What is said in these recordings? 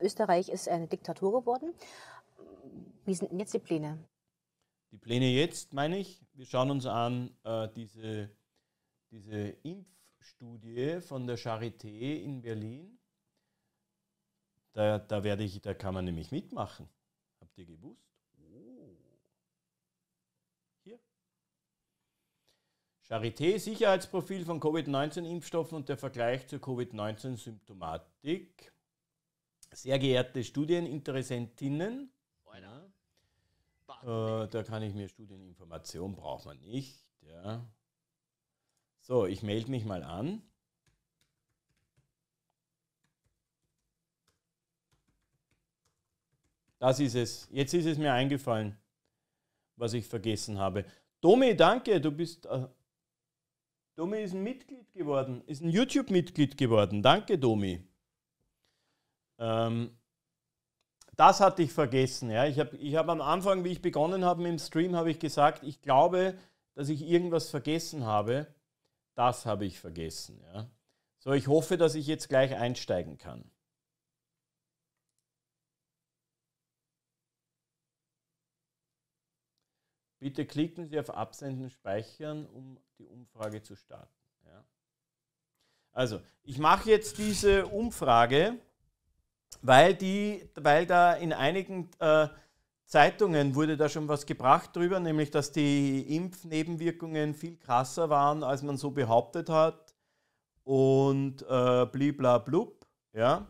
Österreich ist eine Diktatur geworden. Wie sind denn jetzt die Pläne? Die Pläne jetzt, meine ich, wir schauen uns an äh, diese, diese Impfstudie von der Charité in Berlin. Da, da, werde ich, da kann man nämlich mitmachen. Habt ihr gewusst? Oh. Hier. Charité, Sicherheitsprofil von Covid-19-Impfstoffen und der Vergleich zur Covid-19-Symptomatik. Sehr geehrte Studieninteressentinnen, äh, da kann ich mir Studieninformation braucht man nicht. Ja. So, ich melde mich mal an. Das ist es. Jetzt ist es mir eingefallen, was ich vergessen habe. Domi, danke, du bist. Äh, Domi ist ein Mitglied geworden, ist ein YouTube-Mitglied geworden. Danke, Domi. Ähm, das hatte ich vergessen. Ja. Ich habe ich hab am Anfang, wie ich begonnen habe mit dem Stream, habe ich gesagt, ich glaube, dass ich irgendwas vergessen habe. Das habe ich vergessen. Ja. So, ich hoffe, dass ich jetzt gleich einsteigen kann. Bitte klicken Sie auf Absenden, Speichern, um die Umfrage zu starten. Ja. Also, ich mache jetzt diese Umfrage weil, die, weil da in einigen äh, Zeitungen wurde da schon was gebracht drüber, nämlich dass die Impfnebenwirkungen viel krasser waren, als man so behauptet hat. Und äh, blibla blub, ja.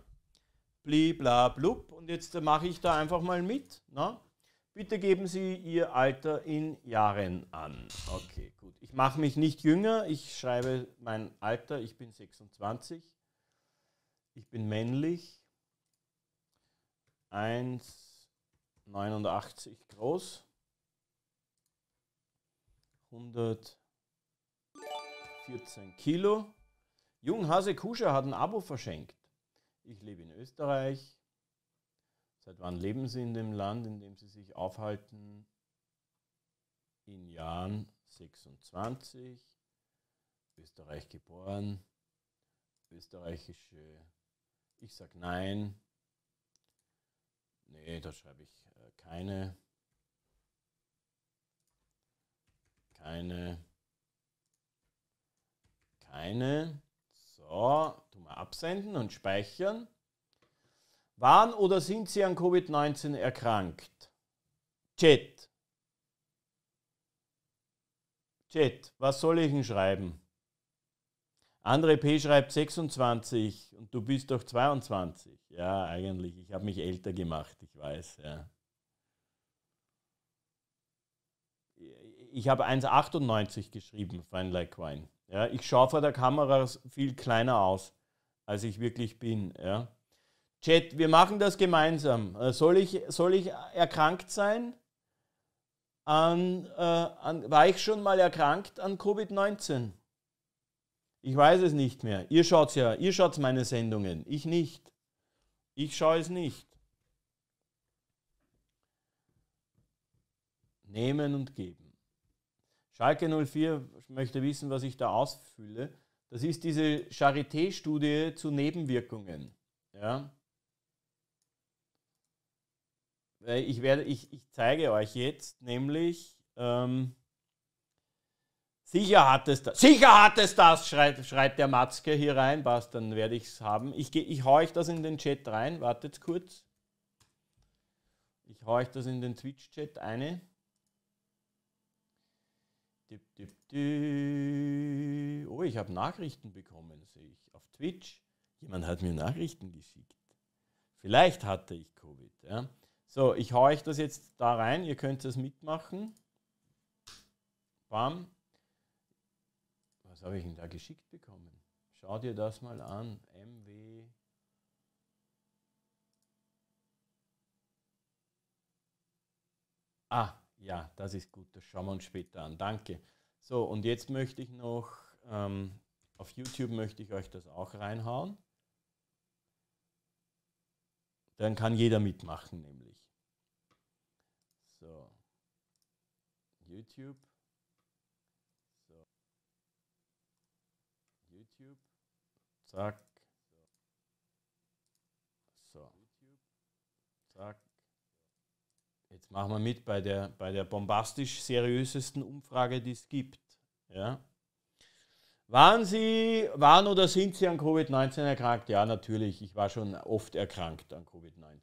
Blibla blub. Und jetzt mache ich da einfach mal mit. Na? Ne? Bitte geben Sie Ihr Alter in Jahren an. Okay, gut. Ich mache mich nicht jünger, ich schreibe mein Alter, ich bin 26. Ich bin männlich. 1,89 groß, 114 Kilo. Junghase Kuscher hat ein Abo verschenkt. Ich lebe in Österreich. Seit wann leben Sie in dem Land, in dem Sie sich aufhalten? In Jahren 26. Österreich geboren. Österreichische. Ich sage nein. Nee, da schreibe ich äh, keine, keine, keine. So, tun wir absenden und speichern. Waren oder sind Sie an Covid-19 erkrankt? Chat. Chat, was soll ich Ihnen schreiben? André P. schreibt 26 und du bist doch 22. Ja, eigentlich. Ich habe mich älter gemacht, ich weiß. Ja. Ich habe 1,98 geschrieben, Fine Like Wine. Ja, ich schaue vor der Kamera viel kleiner aus, als ich wirklich bin. Ja. Chat, wir machen das gemeinsam. Äh, soll ich, soll ich erkrankt sein? An, äh, an, war ich schon mal erkrankt an Covid-19? Ich weiß es nicht mehr. Ihr schaut's ja, ihr schaut meine Sendungen, ich nicht. Ich schaue es nicht. Nehmen und geben. Schalke 04 möchte wissen, was ich da ausfülle. Das ist diese Charité-Studie zu Nebenwirkungen. Ja? Ich, werde, ich, ich zeige euch jetzt nämlich, ähm, Sicher hat es das. Sicher hat es das, schreit, schreit der Matzke hier rein. Was, dann werde ich es haben. Ich, ich haue euch das in den Chat rein. Wartet kurz. Ich haue euch das in den Twitch-Chat eine. Oh, ich habe Nachrichten bekommen, sehe ich. Auf Twitch. Jemand hat mir Nachrichten geschickt. Vielleicht hatte ich Covid. Ja. So, ich haue euch das jetzt da rein. Ihr könnt das mitmachen. Bam was habe ich denn da geschickt bekommen? Schau dir das mal an. MW. Ah, ja, das ist gut. Das schauen wir uns später an. Danke. So, und jetzt möchte ich noch, ähm, auf YouTube möchte ich euch das auch reinhauen. Dann kann jeder mitmachen, nämlich. So, YouTube. Zack. So. Zack. Jetzt machen wir mit bei der, bei der bombastisch seriösesten Umfrage, die es gibt. Ja. Waren Sie, waren oder sind Sie an Covid-19 erkrankt? Ja, natürlich. Ich war schon oft erkrankt an Covid-19.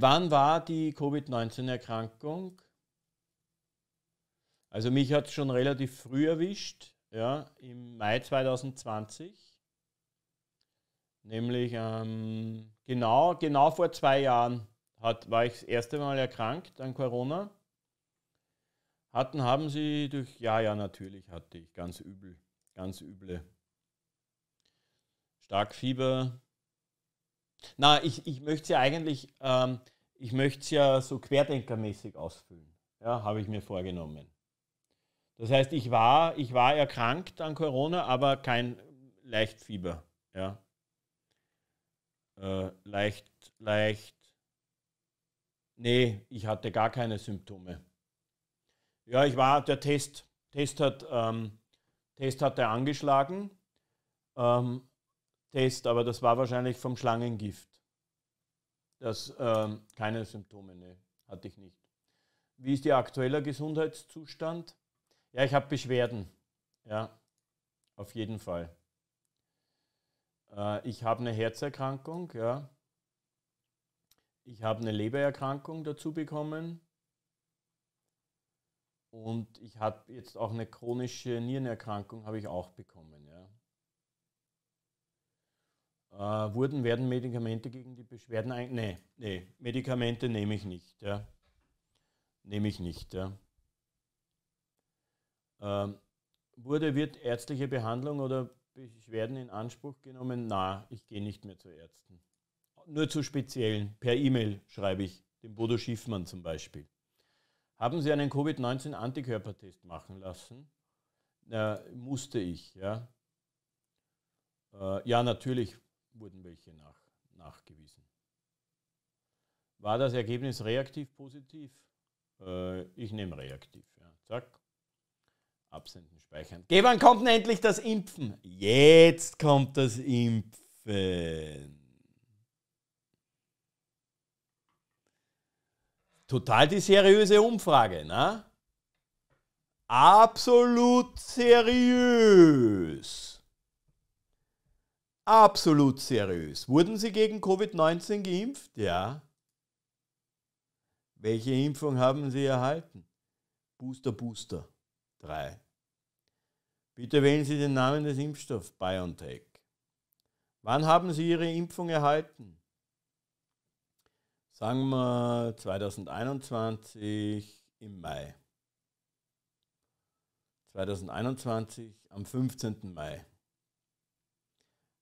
wann war die Covid-19-Erkrankung? Also mich hat es schon relativ früh erwischt ja, im Mai 2020, nämlich ähm, genau, genau vor zwei Jahren hat, war ich das erste Mal erkrankt an Corona. Hatten, haben sie durch, ja, ja, natürlich hatte ich ganz übel, ganz üble. Stark Fieber. Na, ich, ich möchte es ja eigentlich, ähm, ich möchte es ja so querdenkermäßig ausfüllen. Ja, habe ich mir vorgenommen. Das heißt, ich war, ich war erkrankt an Corona, aber kein Leichtfieber. Ja. Äh, leicht, leicht. Nee, ich hatte gar keine Symptome. Ja, ich war, der Test, Test, hat, ähm, Test hatte angeschlagen. Ähm, Test, aber das war wahrscheinlich vom Schlangengift. Das, ähm, keine Symptome, nee, hatte ich nicht. Wie ist Ihr aktueller Gesundheitszustand? Ja, ich habe Beschwerden. Ja, auf jeden Fall. Äh, ich habe eine Herzerkrankung, ja. Ich habe eine Lebererkrankung dazu bekommen. Und ich habe jetzt auch eine chronische Nierenerkrankung, habe ich auch bekommen. Ja. Äh, wurden, werden Medikamente gegen die Beschwerden ein? Nee, nee, Medikamente nehme ich nicht. Ja. Nehme ich nicht. Ja. Ähm, wurde, wird ärztliche Behandlung oder Beschwerden in Anspruch genommen? Na, ich gehe nicht mehr zu Ärzten. Nur zu speziellen. Per E-Mail schreibe ich, dem Bodo Schiffmann zum Beispiel. Haben Sie einen Covid-19-Antikörpertest machen lassen? Na, musste ich, ja. Äh, ja, natürlich wurden welche nach, nachgewiesen. War das Ergebnis reaktiv positiv? Äh, ich nehme reaktiv, ja. Zack. Absenden, speichern. Geh, wann kommt denn endlich das Impfen? Jetzt kommt das Impfen. Total die seriöse Umfrage, ne? Absolut seriös. Absolut seriös. Wurden Sie gegen Covid-19 geimpft? Ja. Welche Impfung haben Sie erhalten? Booster, Booster. 3. Bitte wählen Sie den Namen des Impfstoffs BioNTech. Wann haben Sie Ihre Impfung erhalten? Sagen wir 2021 im Mai. 2021 am 15. Mai.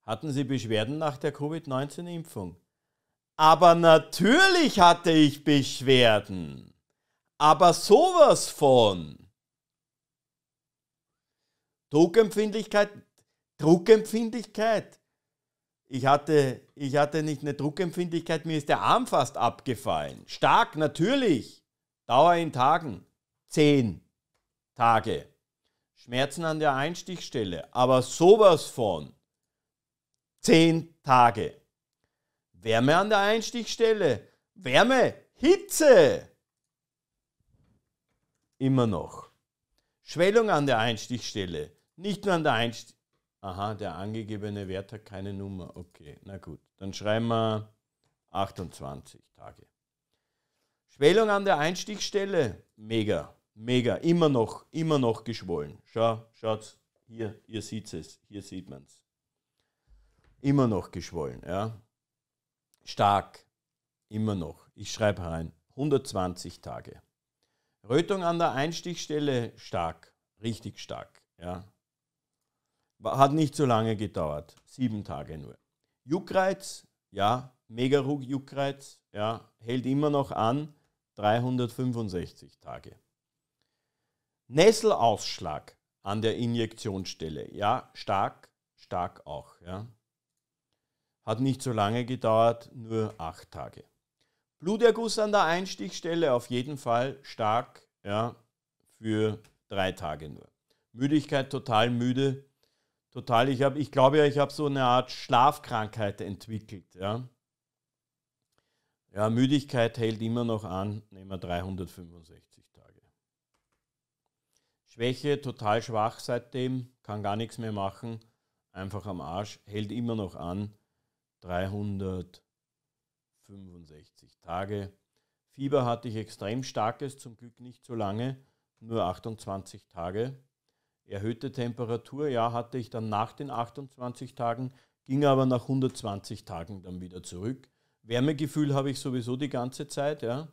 Hatten Sie Beschwerden nach der Covid-19-Impfung? Aber natürlich hatte ich Beschwerden. Aber sowas von. Druckempfindlichkeit, Druckempfindlichkeit. Ich hatte, ich hatte nicht eine Druckempfindlichkeit, mir ist der Arm fast abgefallen. Stark, natürlich. Dauer in Tagen. Zehn Tage. Schmerzen an der Einstichstelle, aber sowas von. Zehn Tage. Wärme an der Einstichstelle. Wärme, Hitze. Immer noch. Schwellung an der Einstichstelle. Nicht nur an der Einstellung. Aha, der angegebene Wert hat keine Nummer. Okay, na gut. Dann schreiben wir 28 Tage. Schwellung an der Einstiegsstelle, mega, mega, immer noch, immer noch geschwollen. Schau, schaut, hier, ihr seht es, hier sieht man es. Immer noch geschwollen, ja. Stark, immer noch. Ich schreibe rein, 120 Tage. Rötung an der Einstichstelle stark, richtig stark. Ja. Hat nicht so lange gedauert, sieben Tage nur. Juckreiz, ja, mega Juckreiz, ja, hält immer noch an, 365 Tage. Nesselausschlag an der Injektionsstelle, ja, stark, stark auch, ja. Hat nicht so lange gedauert, nur acht Tage. Bluterguss an der Einstichstelle auf jeden Fall stark, ja, für drei Tage nur. Müdigkeit total müde, Total, ich, hab, ich glaube ja, ich habe so eine Art Schlafkrankheit entwickelt. Ja? ja, Müdigkeit hält immer noch an, nehmen wir 365 Tage. Schwäche, total schwach seitdem, kann gar nichts mehr machen, einfach am Arsch, hält immer noch an, 365 Tage. Fieber hatte ich extrem starkes, zum Glück nicht so lange, nur 28 Tage erhöhte Temperatur, ja, hatte ich dann nach den 28 Tagen, ging aber nach 120 Tagen dann wieder zurück. Wärmegefühl habe ich sowieso die ganze Zeit, ja,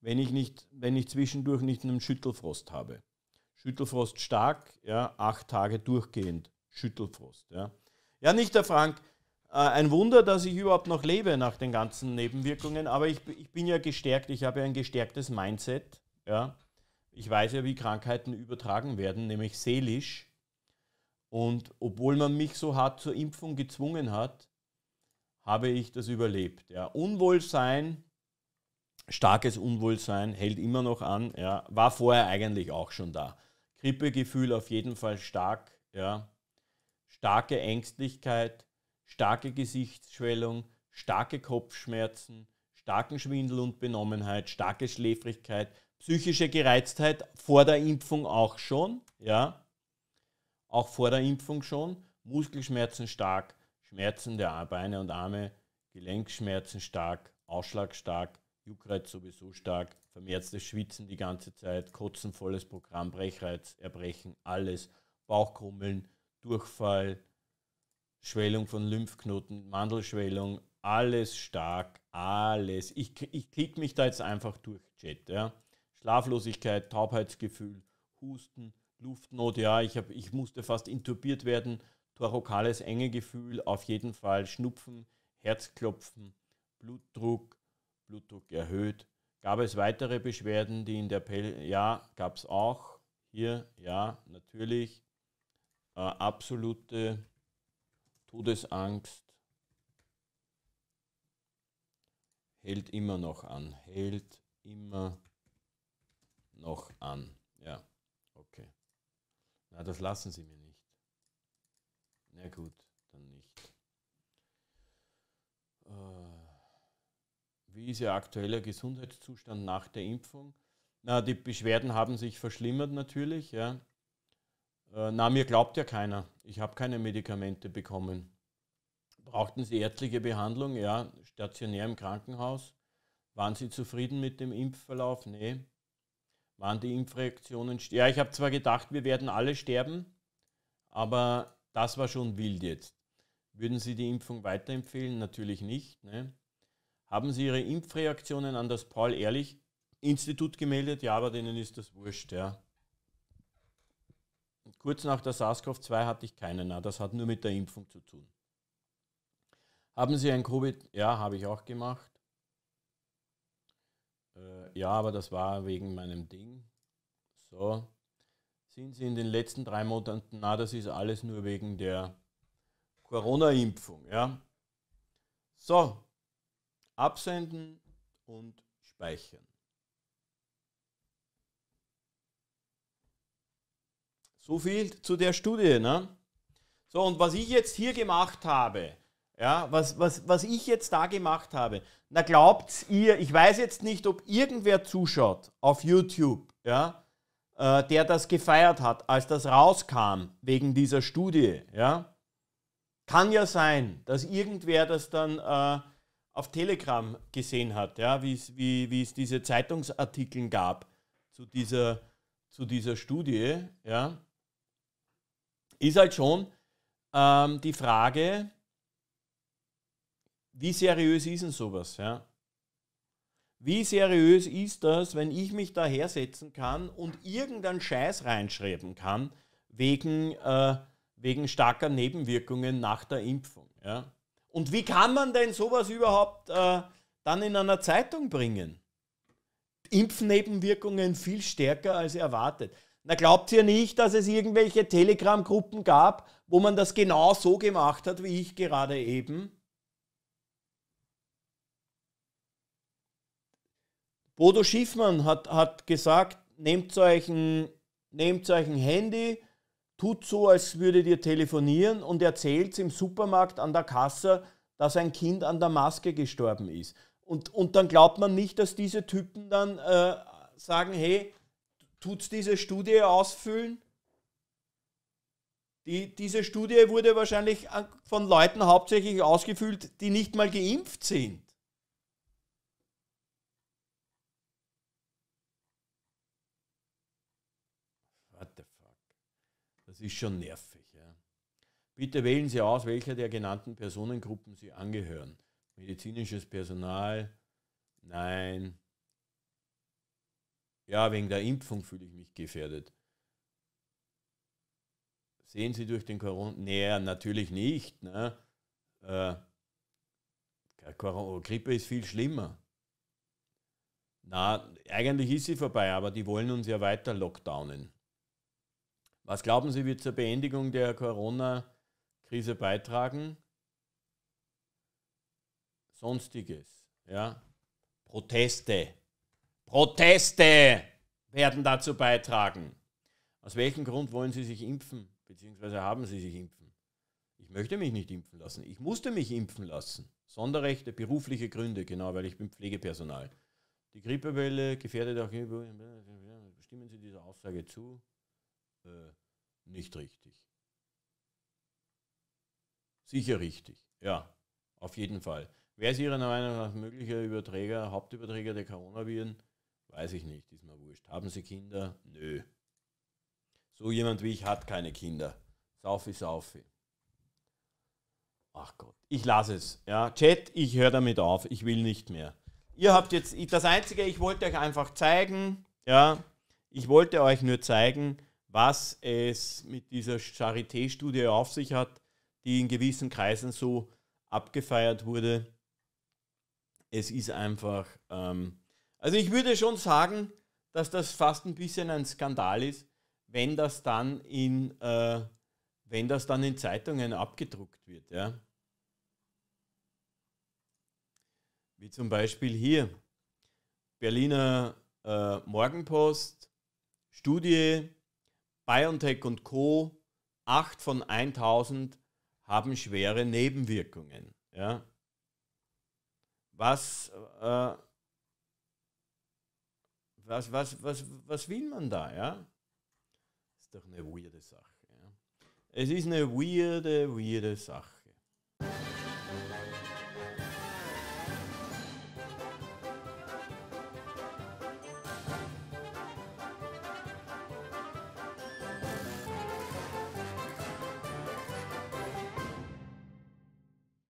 wenn ich, nicht, wenn ich zwischendurch nicht einen Schüttelfrost habe. Schüttelfrost stark, ja, acht Tage durchgehend Schüttelfrost. Ja, ja nicht der Frank. Äh, ein Wunder, dass ich überhaupt noch lebe nach den ganzen Nebenwirkungen, aber ich, ich bin ja gestärkt, ich habe ja ein gestärktes Mindset. Ja ich weiß ja, wie Krankheiten übertragen werden, nämlich seelisch. Und obwohl man mich so hart zur Impfung gezwungen hat, habe ich das überlebt. Ja. Unwohlsein, starkes Unwohlsein hält immer noch an, ja. war vorher eigentlich auch schon da. Grippegefühl auf jeden Fall stark, ja. starke Ängstlichkeit, starke Gesichtsschwellung, starke Kopfschmerzen, starken Schwindel und Benommenheit, starke Schläfrigkeit, psychische Gereiztheit vor der Impfung auch schon, ja, auch vor der Impfung schon, Muskelschmerzen stark, Schmerzen der Beine und Arme, Gelenkschmerzen stark, Ausschlag stark, Juckreiz sowieso stark, vermehrtes Schwitzen die ganze Zeit, kotzenvolles Programm, Brechreiz, Erbrechen, alles, Bauchkrummeln, Durchfall, Schwellung von Lymphknoten, Mandelschwellung, alles stark, alles. Ich, ich klicke mich da jetzt einfach durch Chat. Ja. Schlaflosigkeit, Taubheitsgefühl, Husten, Luftnot, ja, ich, hab, ich musste fast intubiert werden, torokales Engegefühl, auf jeden Fall Schnupfen, Herzklopfen, Blutdruck, Blutdruck erhöht. Gab es weitere Beschwerden, die in der Pelle, ja, gab es auch. Hier, ja, natürlich. Äh, absolute Todesangst, hält immer noch an, hält immer noch an. Ja, okay. Na, das lassen Sie mir nicht. Na gut, dann nicht. Äh, wie ist Ihr aktueller Gesundheitszustand nach der Impfung? Na, die Beschwerden haben sich verschlimmert natürlich, ja. Äh, na, mir glaubt ja keiner. Ich habe keine Medikamente bekommen brauchten sie ärztliche Behandlung, ja, stationär im Krankenhaus. Waren sie zufrieden mit dem Impfverlauf? Nee. Waren die Impfreaktionen? Ja, ich habe zwar gedacht, wir werden alle sterben, aber das war schon wild jetzt. Würden Sie die Impfung weiterempfehlen? Natürlich nicht. Ne? Haben Sie Ihre Impfreaktionen an das Paul-Ehrlich-Institut gemeldet? Ja, aber denen ist das wurscht. Ja. Kurz nach der SARS-CoV-2 hatte ich keine. Na, das hat nur mit der Impfung zu tun. Haben Sie ein Covid? Ja, habe ich auch gemacht. Äh, ja, aber das war wegen meinem Ding. So. Sind Sie in den letzten drei Monaten, na, das ist alles nur wegen der Corona-Impfung, ja. So. Absenden und speichern. So viel zu der Studie, ne? So, und was ich jetzt hier gemacht habe, ja, was, was, was ich jetzt da gemacht habe. Na glaubt ihr, ich weiß jetzt nicht, ob irgendwer zuschaut auf YouTube, ja, äh, der das gefeiert hat, als das rauskam wegen dieser Studie. Ja. Kann ja sein, dass irgendwer das dann äh, auf Telegram gesehen hat, ja, wie, wie es diese Zeitungsartikel gab zu dieser, zu dieser Studie. Ja. Ist halt schon ähm, die Frage, wie seriös ist denn sowas? Ja? Wie seriös ist das, wenn ich mich da hersetzen kann und irgendeinen Scheiß reinschreiben kann, wegen, äh, wegen starker Nebenwirkungen nach der Impfung? Ja? Und wie kann man denn sowas überhaupt äh, dann in einer Zeitung bringen? Impfnebenwirkungen viel stärker als erwartet. Na, glaubt ihr nicht, dass es irgendwelche Telegram-Gruppen gab, wo man das genau so gemacht hat wie ich gerade eben? Bodo Schiffmann hat, hat gesagt, nehmt euch, ein, nehmt euch ein Handy, tut so, als würdet ihr telefonieren und erzählt im Supermarkt an der Kasse, dass ein Kind an der Maske gestorben ist. Und, und dann glaubt man nicht, dass diese Typen dann äh, sagen, hey, tut's diese Studie ausfüllen? Die, diese Studie wurde wahrscheinlich von Leuten hauptsächlich ausgefüllt, die nicht mal geimpft sind. Das ist schon nervig. Ja. Bitte wählen Sie aus, welcher der genannten Personengruppen Sie angehören. Medizinisches Personal? Nein. Ja, wegen der Impfung fühle ich mich gefährdet. Sehen Sie durch den Corona? Naja, nee, natürlich nicht. Ne? Äh, oh, Grippe ist viel schlimmer. Na, eigentlich ist sie vorbei, aber die wollen uns ja weiter lockdownen. Was glauben Sie, wird zur Beendigung der Corona-Krise beitragen? Sonstiges, ja. Proteste. Proteste werden dazu beitragen. Aus welchem Grund wollen Sie sich impfen, beziehungsweise haben Sie sich impfen? Ich möchte mich nicht impfen lassen. Ich musste mich impfen lassen. Sonderrechte, berufliche Gründe, genau, weil ich bin Pflegepersonal. Die Grippewelle gefährdet auch. Stimmen Sie dieser Aussage zu? Äh, nicht richtig. Sicher richtig, ja, auf jeden Fall. Wer ist Ihrer Meinung nach möglicher Überträger, Hauptüberträger der Coronaviren? Weiß ich nicht, ist mir wurscht. Haben Sie Kinder? Nö. So jemand wie ich hat keine Kinder. Saufi, saufi. Ach Gott, ich lasse es. Ja, Chat, ich höre damit auf. Ich will nicht mehr. Ihr habt jetzt, das Einzige, ich wollte euch einfach zeigen, ja, ich wollte euch nur zeigen, was es mit dieser Charité-Studie auf sich hat, die in gewissen Kreisen so abgefeiert wurde. Es ist einfach, ähm, also ich würde schon sagen, dass das fast ein bisschen ein Skandal ist, wenn das dann in, äh, wenn das dann in Zeitungen abgedruckt wird. Ja? Wie zum Beispiel hier, Berliner äh, Morgenpost, Studie BioNTech und Co. 8 von 1000 haben schwere Nebenwirkungen. Ja? Was, äh, was, was, was, was will man da? Ja? Ist doch eine weirde Sache. Ja? Es ist eine weirde, weirde Sache.